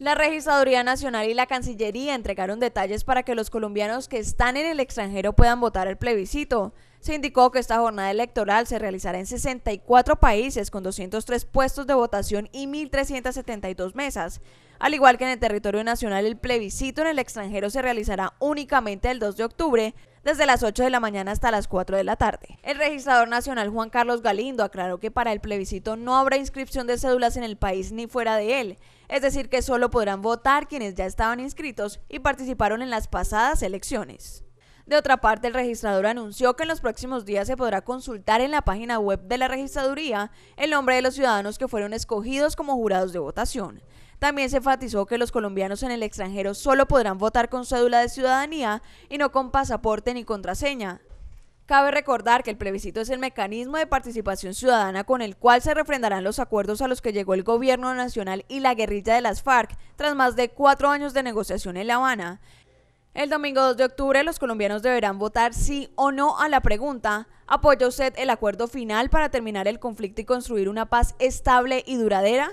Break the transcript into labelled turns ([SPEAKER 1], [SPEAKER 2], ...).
[SPEAKER 1] La Registraduría Nacional y la Cancillería entregaron detalles para que los colombianos que están en el extranjero puedan votar el plebiscito. Se indicó que esta jornada electoral se realizará en 64 países con 203 puestos de votación y 1.372 mesas. Al igual que en el territorio nacional, el plebiscito en el extranjero se realizará únicamente el 2 de octubre, desde las 8 de la mañana hasta las 4 de la tarde. El registrador nacional Juan Carlos Galindo aclaró que para el plebiscito no habrá inscripción de cédulas en el país ni fuera de él, es decir, que solo podrán votar quienes ya estaban inscritos y participaron en las pasadas elecciones. De otra parte, el registrador anunció que en los próximos días se podrá consultar en la página web de la registraduría el nombre de los ciudadanos que fueron escogidos como jurados de votación. También se enfatizó que los colombianos en el extranjero solo podrán votar con cédula de ciudadanía y no con pasaporte ni contraseña. Cabe recordar que el plebiscito es el mecanismo de participación ciudadana con el cual se refrendarán los acuerdos a los que llegó el gobierno nacional y la guerrilla de las FARC tras más de cuatro años de negociación en La Habana. El domingo 2 de octubre los colombianos deberán votar sí o no a la pregunta ¿Apoya usted el acuerdo final para terminar el conflicto y construir una paz estable y duradera?